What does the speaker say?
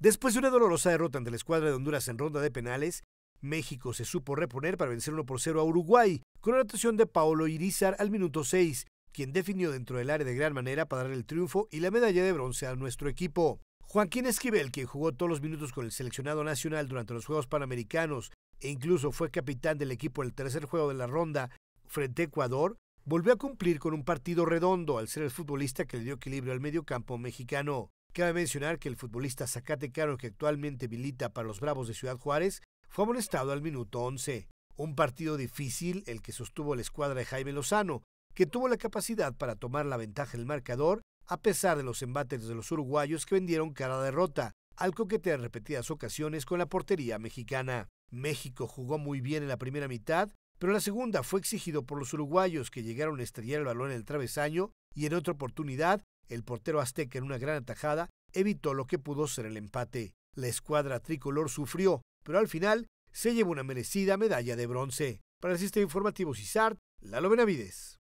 Después de una dolorosa derrota ante la escuadra de Honduras en ronda de penales, México se supo reponer para vencer 1 por 0 a Uruguay, con la notación de Paolo Irizar al minuto 6, quien definió dentro del área de gran manera para dar el triunfo y la medalla de bronce a nuestro equipo. Joaquín Esquivel, quien jugó todos los minutos con el seleccionado nacional durante los Juegos Panamericanos e incluso fue capitán del equipo en el tercer juego de la ronda frente a Ecuador, volvió a cumplir con un partido redondo al ser el futbolista que le dio equilibrio al mediocampo mexicano. Cabe mencionar que el futbolista Zacatecano que actualmente milita para los Bravos de Ciudad Juárez fue amonestado al minuto 11. Un partido difícil el que sostuvo la escuadra de Jaime Lozano, que tuvo la capacidad para tomar la ventaja del marcador a pesar de los embates de los uruguayos que vendieron cada derrota, al coquetear en repetidas ocasiones con la portería mexicana. México jugó muy bien en la primera mitad, pero la segunda fue exigido por los uruguayos que llegaron a estrellar el balón en el travesaño y en otra oportunidad el portero azteca en una gran atajada evitó lo que pudo ser el empate. La escuadra tricolor sufrió, pero al final se llevó una merecida medalla de bronce. Para el Sistema Informativo CISART, Lalo Benavides.